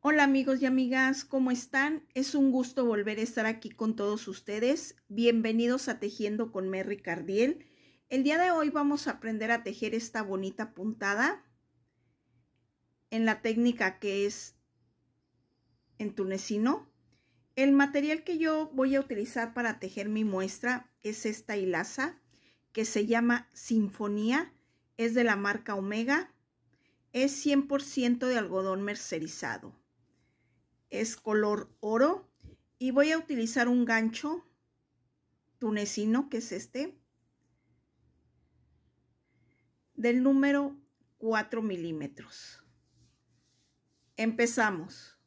Hola amigos y amigas, ¿cómo están? Es un gusto volver a estar aquí con todos ustedes. Bienvenidos a Tejiendo con Merry Cardiel. El día de hoy vamos a aprender a tejer esta bonita puntada en la técnica que es en tunecino. El material que yo voy a utilizar para tejer mi muestra es esta hilaza que se llama Sinfonía, es de la marca Omega, es 100% de algodón mercerizado es color oro y voy a utilizar un gancho tunecino que es este del número 4 milímetros empezamos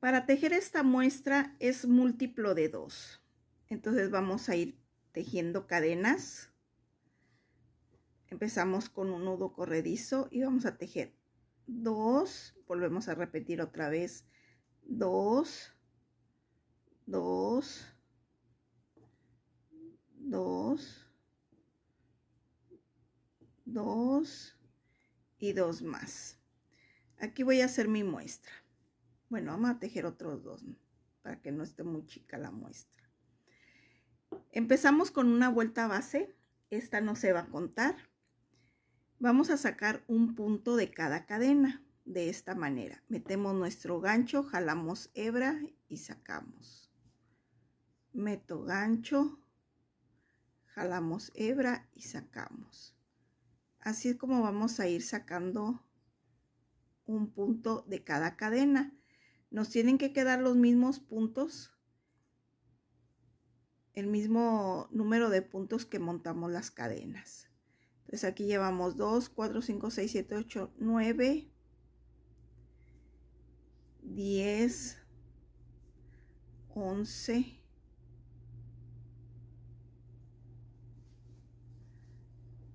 para tejer esta muestra es múltiplo de 2 entonces vamos a ir tejiendo cadenas empezamos con un nudo corredizo y vamos a tejer 2, volvemos a repetir otra vez, 2, 2, 2, 2 y 2 más. Aquí voy a hacer mi muestra. Bueno, vamos a tejer otros dos para que no esté muy chica la muestra. Empezamos con una vuelta base. Esta no se va a contar Vamos a sacar un punto de cada cadena de esta manera. Metemos nuestro gancho, jalamos hebra y sacamos. Meto gancho, jalamos hebra y sacamos. Así es como vamos a ir sacando un punto de cada cadena. Nos tienen que quedar los mismos puntos, el mismo número de puntos que montamos las cadenas aquí llevamos 2, 4, 5, 6, 7, 8, 9, 10, 11,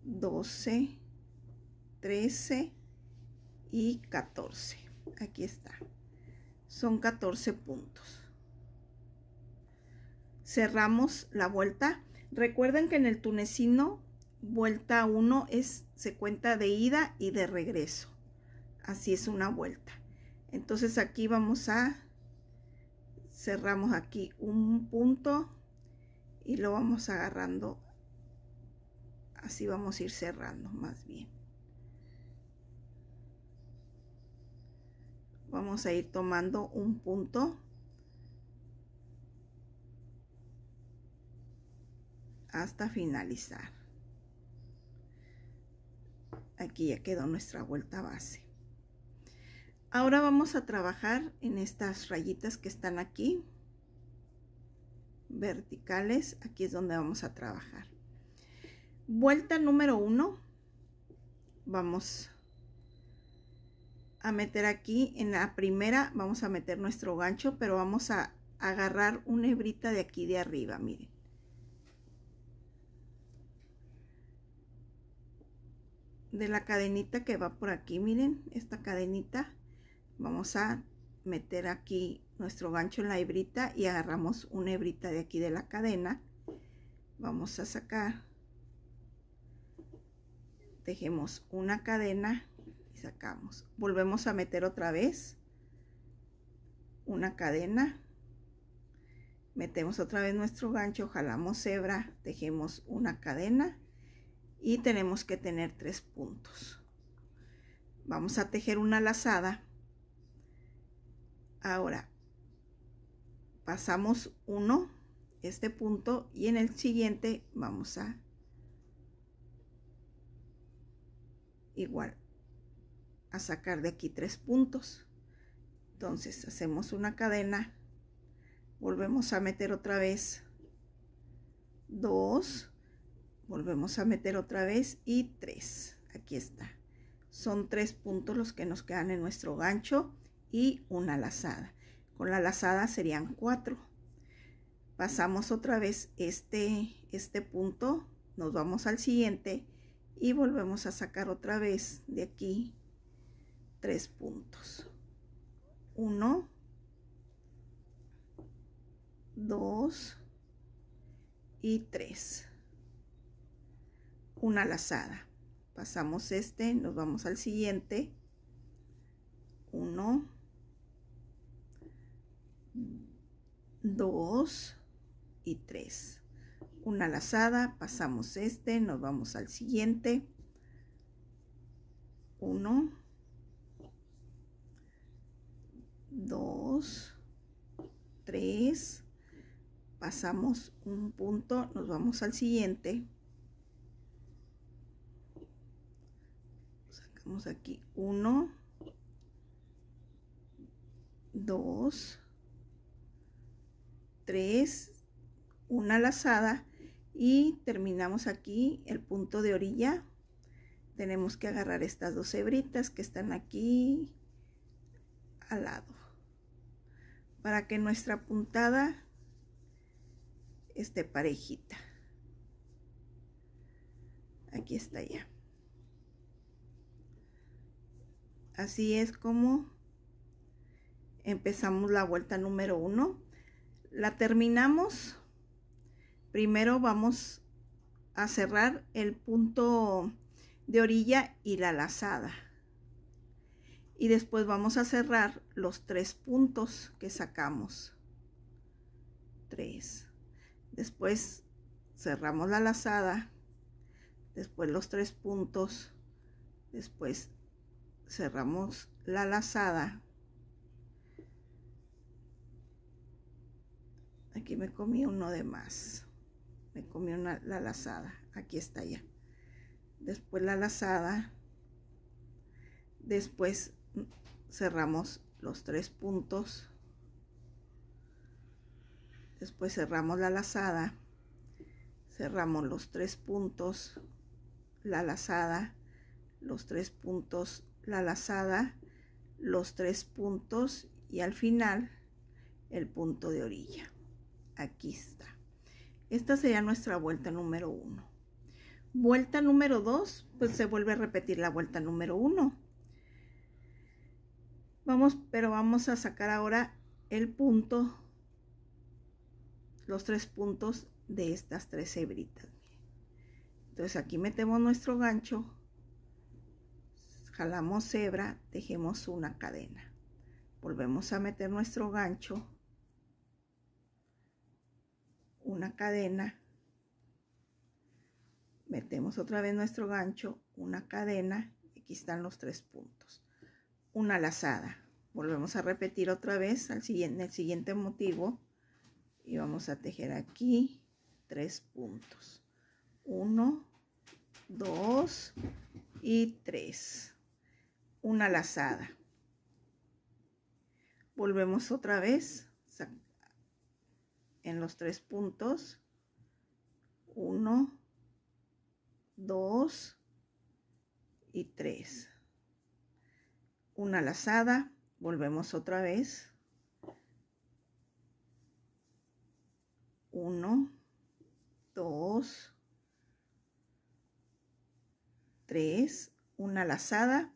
12, 13 y 14. Aquí está. Son 14 puntos. Cerramos la vuelta. Recuerden que en el tunecino vuelta 1 es, se cuenta de ida y de regreso. Así es una vuelta. Entonces aquí vamos a, cerramos aquí un punto y lo vamos agarrando. Así vamos a ir cerrando más bien. Vamos a ir tomando un punto. hasta finalizar aquí ya quedó nuestra vuelta base ahora vamos a trabajar en estas rayitas que están aquí verticales aquí es donde vamos a trabajar vuelta número uno vamos a meter aquí en la primera vamos a meter nuestro gancho pero vamos a agarrar una hebrita de aquí de arriba miren de la cadenita que va por aquí miren esta cadenita vamos a meter aquí nuestro gancho en la hebrita y agarramos una hebrita de aquí de la cadena vamos a sacar tejemos una cadena y sacamos volvemos a meter otra vez una cadena metemos otra vez nuestro gancho jalamos hebra tejemos una cadena y tenemos que tener tres puntos vamos a tejer una lazada ahora pasamos uno este punto y en el siguiente vamos a igual a sacar de aquí tres puntos entonces hacemos una cadena volvemos a meter otra vez dos volvemos a meter otra vez y 3 aquí está son tres puntos los que nos quedan en nuestro gancho y una lazada con la lazada serían 4 pasamos otra vez este este punto nos vamos al siguiente y volvemos a sacar otra vez de aquí tres puntos 1 2 y 3 una lazada pasamos este nos vamos al siguiente 1 2 y 3 una lazada pasamos este nos vamos al siguiente 1 2 3 pasamos un punto nos vamos al siguiente aquí 1, 2, 3, una lazada y terminamos aquí el punto de orilla. Tenemos que agarrar estas dos hebritas que están aquí al lado para que nuestra puntada esté parejita. Aquí está ya. así es como empezamos la vuelta número uno la terminamos primero vamos a cerrar el punto de orilla y la lazada y después vamos a cerrar los tres puntos que sacamos tres después cerramos la lazada después los tres puntos después cerramos la lazada aquí me comí uno de más me comí una, la lazada aquí está ya después la lazada después cerramos los tres puntos después cerramos la lazada cerramos los tres puntos la lazada los tres puntos la lazada, los tres puntos y al final el punto de orilla. Aquí está. Esta sería nuestra vuelta número uno Vuelta número dos pues se vuelve a repetir la vuelta número uno Vamos, pero vamos a sacar ahora el punto, los tres puntos de estas tres hebritas. Entonces aquí metemos nuestro gancho jalamos hebra, tejemos una cadena. Volvemos a meter nuestro gancho, una cadena, metemos otra vez nuestro gancho, una cadena, aquí están los tres puntos, una lazada. Volvemos a repetir otra vez al siguiente, el siguiente motivo y vamos a tejer aquí tres puntos. Uno, dos y tres una lazada. Volvemos otra vez en los tres puntos. Uno, dos y tres. Una lazada. Volvemos otra vez. Uno, dos, tres. Una lazada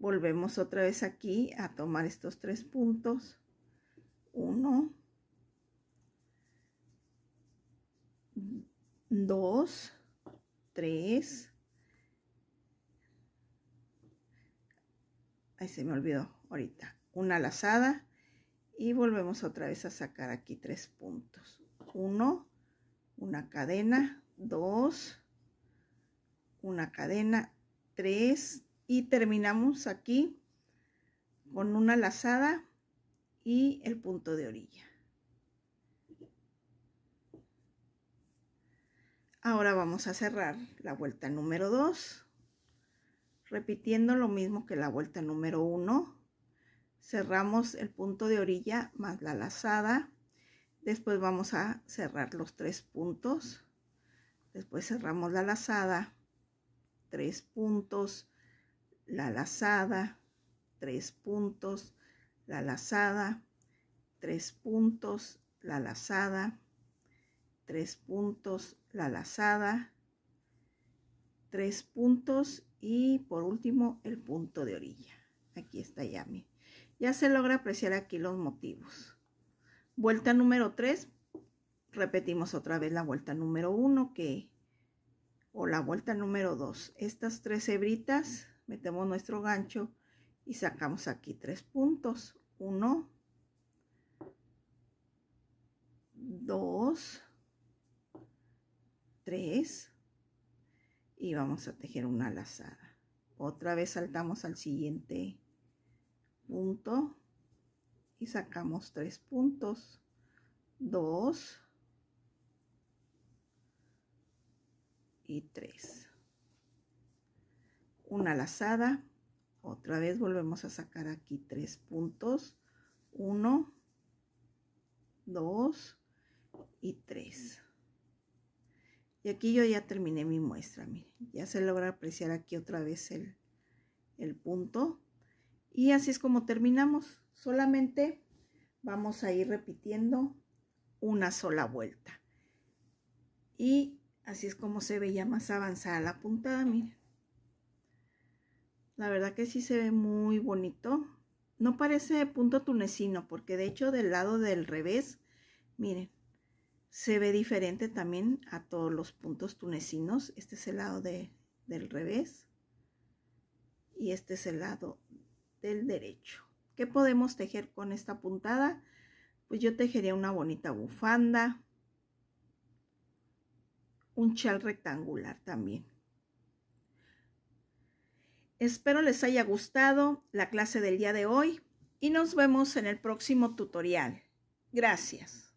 volvemos otra vez aquí a tomar estos tres puntos. Uno, dos, tres. Ahí se me olvidó ahorita. Una lazada y volvemos otra vez a sacar aquí tres puntos. Uno, una cadena, dos, una cadena, tres, y terminamos aquí con una lazada y el punto de orilla ahora vamos a cerrar la vuelta número 2 repitiendo lo mismo que la vuelta número 1 cerramos el punto de orilla más la lazada después vamos a cerrar los tres puntos después cerramos la lazada tres puntos la lazada, tres puntos, la lazada, tres puntos, la lazada, tres puntos, la lazada, tres puntos y por último el punto de orilla. Aquí está ya, Ya se logra apreciar aquí los motivos. Vuelta número tres repetimos otra vez la vuelta número uno que o la vuelta número dos Estas tres hebritas metemos nuestro gancho y sacamos aquí tres puntos. Uno, dos, tres. Y vamos a tejer una lazada. Otra vez saltamos al siguiente punto y sacamos tres puntos. Dos y tres una lazada otra vez volvemos a sacar aquí tres puntos Uno, dos y tres. y aquí yo ya terminé mi muestra miren ya se logra apreciar aquí otra vez el, el punto y así es como terminamos solamente vamos a ir repitiendo una sola vuelta y así es como se ve ya más avanzada la puntada miren la verdad que sí se ve muy bonito. No parece punto tunecino, porque de hecho del lado del revés, miren, se ve diferente también a todos los puntos tunecinos. Este es el lado del revés y este es el lado del derecho. ¿Qué podemos tejer con esta puntada? Pues yo tejería una bonita bufanda, un chal rectangular también. Espero les haya gustado la clase del día de hoy y nos vemos en el próximo tutorial. Gracias.